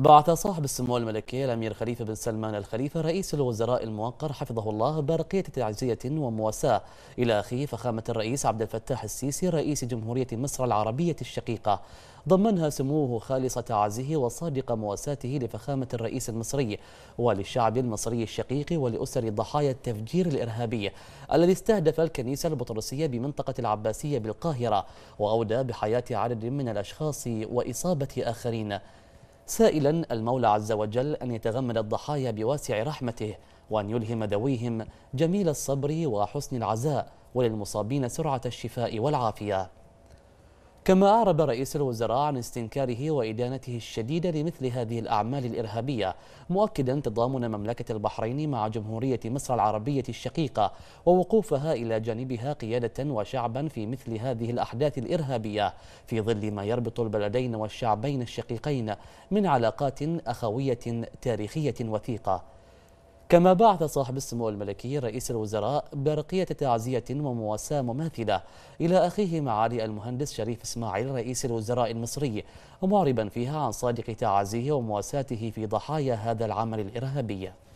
بعث صاحب السمو الملكي الأمير خليفة بن سلمان الخليفة رئيس الوزراء الموقر حفظه الله برقية تعزية ومواساة إلى أخيه فخامة الرئيس عبد الفتاح السيسي رئيس جمهورية مصر العربية الشقيقة ضمنها سموه خالص تعزيه وصادق مواساته لفخامة الرئيس المصري وللشعب المصري الشقيق ولأسر ضحايا التفجير الإرهابي الذي استهدف الكنيسة البطرسية بمنطقة العباسية بالقاهرة وأودى بحياة عدد من الأشخاص وإصابة آخرين سائلا المولى عز وجل أن يتغمد الضحايا بواسع رحمته وأن يلهم ذويهم جميل الصبر وحسن العزاء وللمصابين سرعة الشفاء والعافية كما أعرب رئيس الوزراء عن استنكاره وإدانته الشديدة لمثل هذه الأعمال الإرهابية مؤكدا تضامن مملكة البحرين مع جمهورية مصر العربية الشقيقة ووقوفها إلى جانبها قيادة وشعبا في مثل هذه الأحداث الإرهابية في ظل ما يربط البلدين والشعبين الشقيقين من علاقات أخوية تاريخية وثيقة كما بعث صاحب السمو الملكي رئيس الوزراء برقية تعزية ومواساة مماثلة إلى أخيه معالي المهندس شريف إسماعيل رئيس الوزراء المصري معربا فيها عن صادق تعازيه ومواساته في ضحايا هذا العمل الإرهابي